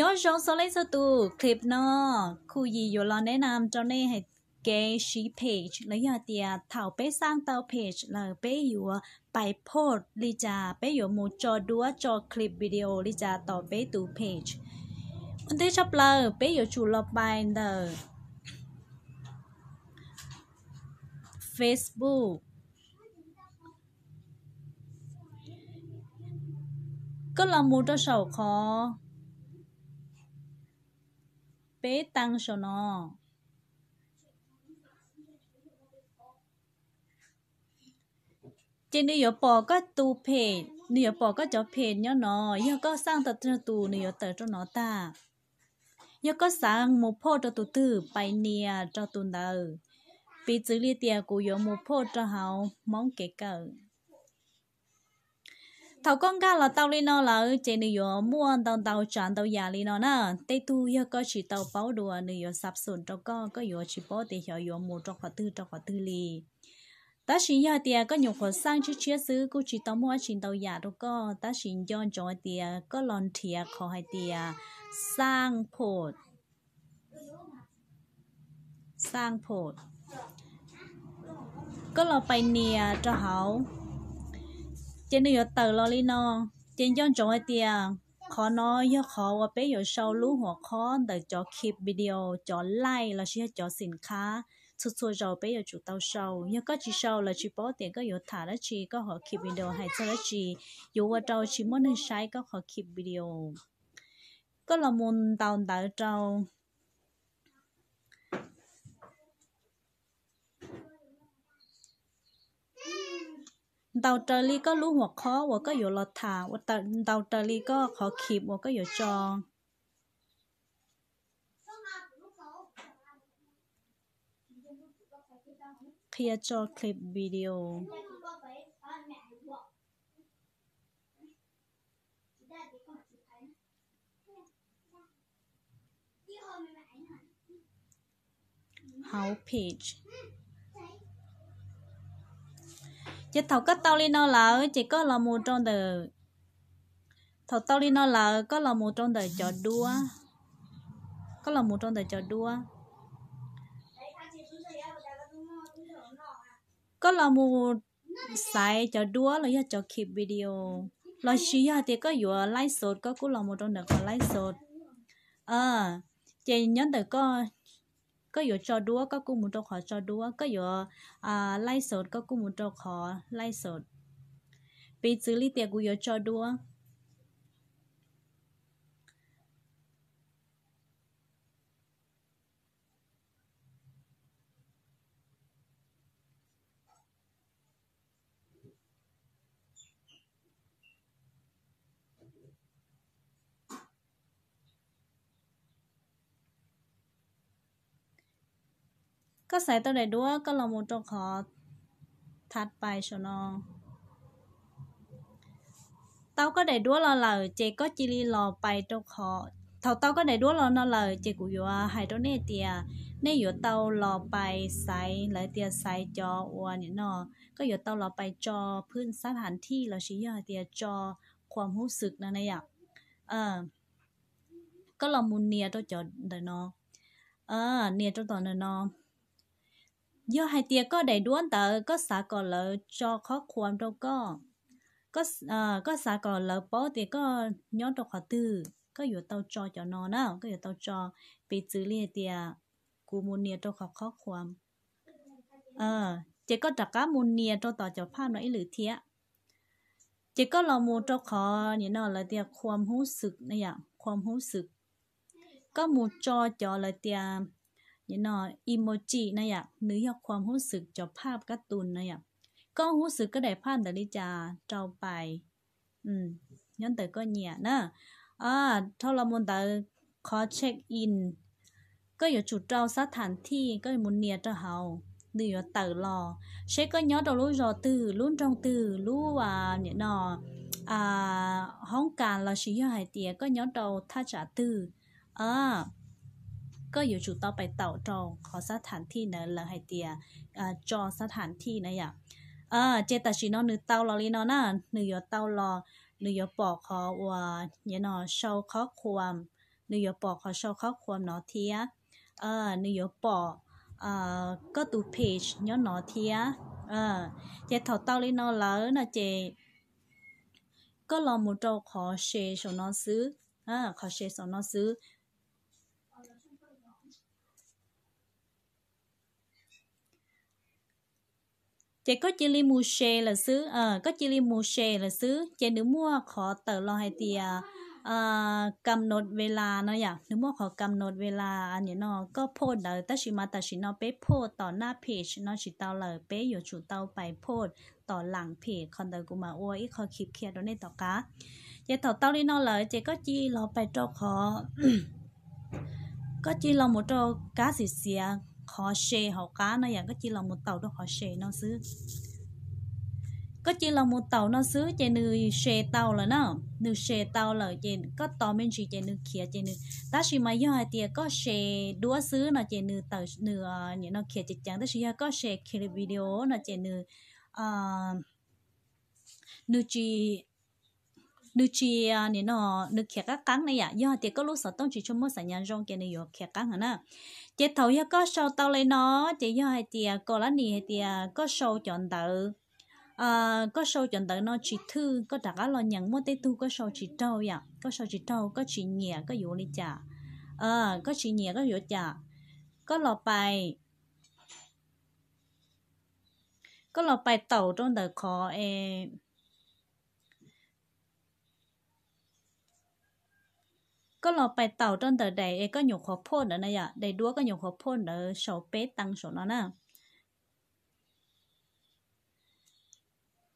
ย้อนย้อนโซเลสตูคลิปนอคุยอยู่รอแนะนำจอาเน่ให้เกชีเพจ แล้วยาเตียเถ่าเป้สร้างเตาเพจแล้วเป้อยู่ไปโพดลิจาเป้อยู่มูจอดัวจอคลิปวิดีโอลิจาต่อเป้ตูเพจมันได้ชอบเลยเป้อยู่จูลอไปเดอร์เฟซบุ๊ก็ลองมูจอดเสาคอ bé tăng sổ nọ trên nữ bỏ có tu phê nữ bỏ có cho phê nhớ nó nhớ có sang tật tu nữ tờ cho nó ta nhớ có sang một phô cho tu tư bài nia cho tu nợ vì chữ lia tiền của yếu một phô cho kể cỡ ทากงกาเราเตาลีนอเราเจนยอม่วนตองเตาจานเตายาลีนอนะเตตูยก็ชิเตาเป้าดัวนยอสับสนตก็ก็ยอชิโปเตียวยอมูจอกขวัตือจอกขวัตือลีตาชินยาเตียก็ยงขนสร้างชื่อเชื้อซื้อกูชิเตาม่วนชินเตายาตก็ตาชินย้อนจอเตียก็ลอนเทียขอให้เตียสร้างโพด สร้างโพด ก็เราไปเนียจะเหา trên nơi tờ lo li nó trên dân ở tia khó nó yo khó và bé yo sau lú hoặc khó để cho clip video cho like là sẽ cho sản phẩm, chút chút rồi bé yo chủ tàu sau yo có chỉ sau là chỉ bỏ tiền có yo thả đó chỉ có họ clip video hay cho đó chỉ yo qua trâu chỉ muốn nên sai có họ clip video có là môn tàu tàu trâu เตาเตอรี่ก็รู้หัวข้อว่าก็อยู่รถทางว่าเตาเตอรี่ก็ขอคลิปว่าก็อยู่จองเคลียร์จอคลิปวิดีโอเฮาเพจ chỉ thầu có tao lên nó là chỉ có là một trong đời thầu tao lên nó là có là một trong đời cho đua có là một trong đời cho đua có là một sai cho đua là cho kịp video lo xí giờ thì có vừa lái sốt có cũng là một trong đời có lái sốt à ờ, chị nhớ được có ก็อยู่จอดัวก็กูมุนตัวขอจอดัวก็อยู่อ่าไล่สดก็กูมุนตัวขอไล่สดปีจื้อลี่เตียกูอยู่จอดัวก็ใส่ตัวใดด้วยก็ลองมูตรขอ ทัดไปชนองเต้าก็ได้ด้วยเราเลยเจก็จิรีรอไปตัวขอเท่าเต้าก็ได้ด้วยเราเนาะเลยเจกูอยู่ว่าไฮโดรเนเตียเนี่ยอยู่เต้ารอไปไหลายเตียส่จออวนเนี่ยนาะก็อยู่เต้ารอไปจอพื้นสถานที่เราชี้ยาเตียจอความรู้สึกนะนะอยาเออก็ลรงมูนเนียตัวจอเดนอเออเนียตัวต่อเดนอ do hai tia có đầy đuôn tờ có xã có lỡ cho khó khăn đâu có có à, có xã có lỡ bó thì có nhóm đâu khó tư có yếu tàu cho cho nó nào có yếu tàu cho bị xử lý tia à, cú muốn nia đâu khó khó khăn à ờ, chỉ có đặc cá muốn nia đâu tàu cho pha nói lử thiệt chỉ có là một trong khó như nó là tia ความรู้สึกนะอย่างความรู้สึกก็มูจอจอเลยเตียยนออิโมจินะอยากหรือยกความรู้สึกจอภาพการ์ตูนนะอยากก็รู้สึกก็ได้ภาพต่ลิจา เจ้าไป อืมย้อนแต่ก็เหี่ยนะอ่าเท่าละมนตาขอเช็คอิน ก็อยู่จุดเจ้าสถานที่ ก็มุนเนียเจ้าเฮาดือเตอรอเช็คก็ย้อนตัวรู้รอตื่นรุ่นจองตื่นรู้ว่าเนี่ยนออ่า ห้องการเราชี้ย่อหายเตีย ก็ย้อนตัวท่าจ่าตื่นอ่าก็อยู่จุดต่อไปเต่าจองขอสถานที่เนนเลยให้เตียจอสถานที่นะอย่าเออเจตชินอนึเต่าลอลีนอน่ะนึ่ยอเต่าลอนึ่ยอปอกขอว่าเยนอเชาข้อความนึ่ยอปอกขอเชาข้อความเนาะเทียเออนึ่ยอปอกเอ่อก็ตูเพจย้อนหนอเทีย เออเจถอเต่าลีนอแล้วนะเจ ก็ลองมุดเราขอเชสนอซื้อ อ่าขอเชสนอซื้อจก็จิลิมูเชลซื้อ เออก็จิลิมูเชลซื้อ เจนึมั่วขอเต๋อรอให้เตีย เอ่อ กำหนดเวลาเนาะอย่านึมั่วขอกำหนดเวลาอันนี้เนาะ ก็โพดเดอร์ตชิมาตชินเปโพดต่อหน้าเพจเนาะชิเตาเลยเปอยู่ชูเตาไปโพดต่อหลังเพจคอนเดกูมาโออีขอคลิปเคลียร์ตรงนี้ต่อกาเจตาเต้าลีนอเลยเจก็จีรอไปจ้าขอก็จีรอหมดเจ้กาสิเสีย khó xe hậu cá nó dạng có chỉ là một tàu đó khó xe nó xứ có chỉ là một tàu nó xứ chạy nư xe tàu là nó nư xe tàu là chạy có tàu bên chị chạy nữ kia chạy nữ ta chỉ mà do hai tia có xe đua xứ nó chạy nữ tàu nữ ờ, những nó kia chạy chẳng ta chỉ có xe kia video nó chạy nữ nữ chị nữ chị à, nè nó nữ khẹt các cắn này à do thì có lúc sợ tông chỉ cho mỗi sản nhân rong kia này yo khẹt cắn hả na chị thầu ya có sâu tao lấy nó chị do hay thì có lá nì hay thì có sâu chọn tự à ờ, có sâu chọn tự nó chỉ thư có đặt á lo nhận mỗi tê tu có sâu chỉ trâu ya có sâu chỉ trâu có chỉ nhẹ có dụ đi chả à ờ, có chỉ nhẹ có dụ chả có lò bài có lò bài tàu trong đời khó em ก็เอาไปเต่าต้นเตอใดเอก็หยงขอพ่นเนอะยะได้ดัวก็หยงขอพ่นเนอะชาวเป๊ตังสนนะ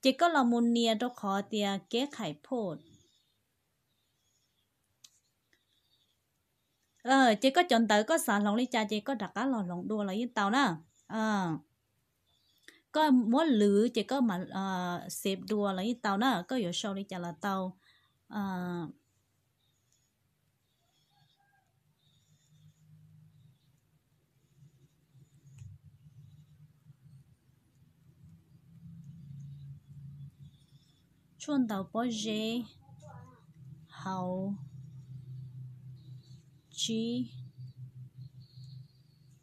เจก็ลองมุนเนียตขอเตียแก้ไขโพดเออเจก็จนเตอก็สารหลงลิจาเจก็ดักก้าหลอหลงดัวลอยินเต่านะอ่าก็ม้วนหรือเจก็มาเอ่อเสพดัวลอยินเต่านะก็อยู่ชาวลิจาละเต่าอ่า chuẩn đầu bó dê hầu chi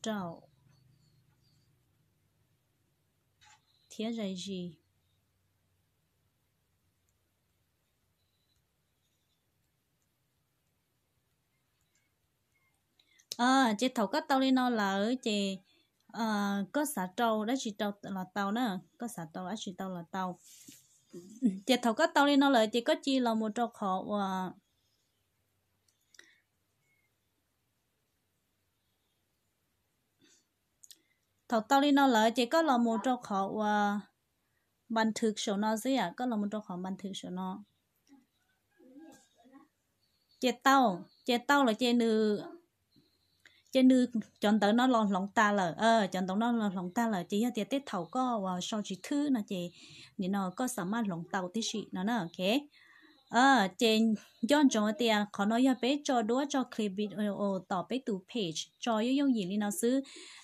trậu thiết dạy gì à chị thầu có tàu đi nó là chị à, có xả trâu đó chị trâu là tàu nữa có xả trâu đó chị trâu là tàu chị thầu có tao đi nó lại chị có chi là một trò khó và ờ. thầu tao đi nó lại chị có là một trò khó và ờ. bàn thực số nó gì à có là một trò khó bàn thực số nó chị tao chị tao là chị nữ จะนึกจนตอนนั้นลองหลงตาเลยเออ จนตอนนั้นลองหลงตาเลยจีเตียเต้เถาก็ว่าชอบจิทื่อนะเจนี่เนาะก็สามารถหลงเตาที่ชินะเนาะโอเค เออ เจนย้อนจอเตีย ขอน้อยไปจอด้วยจอคลิปวิดีโอต่อไปตูเพจจอยยงหญิงนีนาซื้อ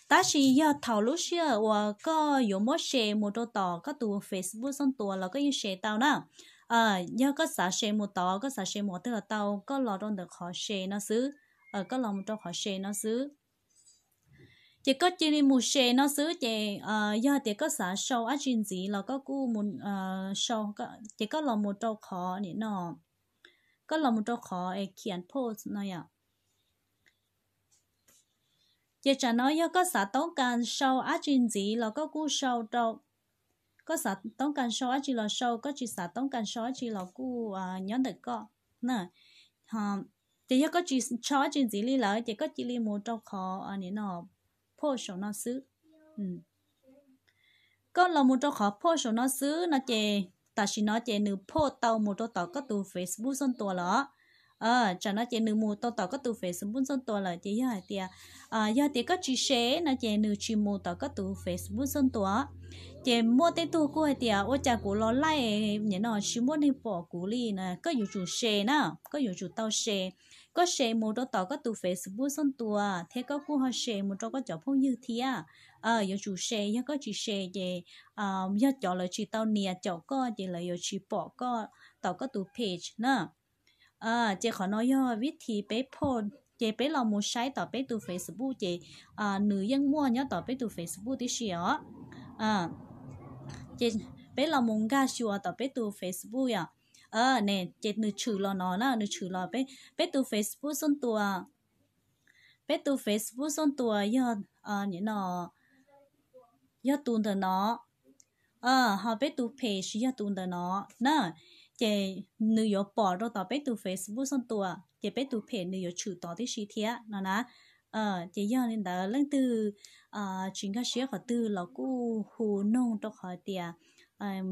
ตาชียอดเถาลูเชื่อว่าก็อยู่มวเชมุโตต่อ ก็ตัวเฟซบุ๊กส่วนตัวเราก็ยังเชเตานะเออยอก็สาเชมดต่อก็สาเชมูเตอร์เตาก็รอโดนเดอขอเชนะซื้อ ở ờ, có lòng trong họ xe nó xứ chỉ có chỉ đi mua xe nó xứ chỉ ờ, do chỉ có xã sâu á chuyện gì là có cú muốn ờ, sâu có chỉ có lòng một trong họ nè nọ, có lòng một trong họ ấy kiện post này ạ chỉ cho nó do có xã tống cần sâu á chuyện gì là có cú sâu trong có xã tống cần sâu á chỉ là sâu có chỉ xã tốn cần sâu chỉ là cú nhớ được có nè chỉ có chỉ cho chỉ gì li lợi chỉ có chỉ lý một trong khó anh à, ấy nó phô số nó xứ ừ. có là mua trong khó phô số nó xứ nó chỉ ta chỉ nó chỉ nửa phô tàu mua trong tàu có từ facebook xong tua lọ à, ờ, cho nó chỉ nửa mua tàu tàu có từ facebook xong tua lọ chỉ giờ thì à giờ thì có chỉ share nó chỉ nửa chỉ mua tàu có từ facebook xong tua chỉ mua tê tu của thì ô cha của lo lại nhớ nọ, chỉ mua đi bỏ cú li nè có nhiều chủ share nè có nhiều chủ tàu share có xe mô đó tỏ có tu Facebook sự son tua thế có cô họ xe mô cho có chọn phong như thế à ờ giờ chủ xe giờ có chỉ xe gì, à nhớ chọn là chỉ tao nia chọn có chỉ là giờ chỉ bỏ có tỏ có tu page nữa à ờ, chỉ khó nói do viết thì bé phone chị bé lòng một sai tỏ bé từ Facebook chị à, nữ dân mua nhớ tỏ bé tu Facebook tí xíu à chị bé lòng mông ga xua tỏ bé tu Facebook à เออเนี่ยเจ็ดหนึ่งชื่อรอนาะนะหนึ่งชื่อรอไป ไปตัวเฟซบุ๊กส่วนตัว ไปตัวเฟซบุ๊กส่วนตัวยอดเออเนี่ยนอยอดตูนเดอะเนาะเออเขาไปตัวเพจยอดตูนเดอะเนาะนะเจนึยอปอดเราต่อไปตัวเฟซบุ๊กส่วนตัวเจไปตัวเพจนึยอชื่อต่อที่ชีเทียนะนะ เออเจยอดนี่เด้อเรื่องตืออ่าชิงก็เชย่์ขอตือเรากู้หูนงตัวขอเตียอืม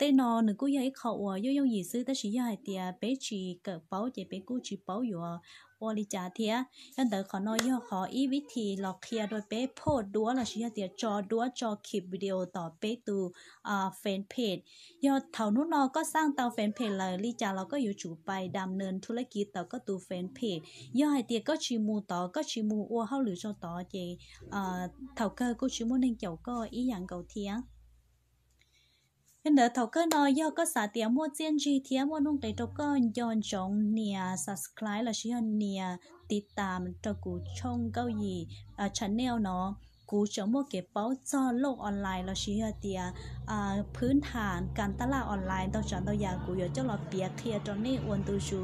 ต่นอหนึกูยังเขาว่ายยงยีซื้อแต่ชียายเตียเป๊ชีกิเป้าจเป็นกู้ชีเป้าอยู่วอลิจาเทียยันเดอขอนอยอขออีวิธีหลอกเคลียโดยเป้โพดดัวละชิยาเตียจอดัวจอคลิปวิดีโอต่อเป้ตูอ่าเฟนเพจ ยอดเถานุนอก็สร้างเตาเฟนเพจเลยลีจาเราก็อยู่จู่ไปดำเนินธุรกิจต่ก็ตูเฟนเพจยอดไอเตียก็ชิมูต่อก็ชิมูอัวเข้าหรือจอต่อเจอ่าเถาเกอร์ก็ชิมูนึงเกี่ยวก็อีอย่างเก่าเทียง nên đỡ thầu cơ nó do có xả tiếng mua tiền gì thì mua nông để cho cơ dọn chọn nia subscribe là chỉ hơn nè tít tạm cho cụ trông câu gì à, channel nó cú chống một cái báo cho lô online là chỉ hơi tia à, พื้นฐานการตลาดออนไลน์ตัวฉันตัวอย่างกูอยากจะลอเปียเคลียร์ตอนนี้วันตัวชู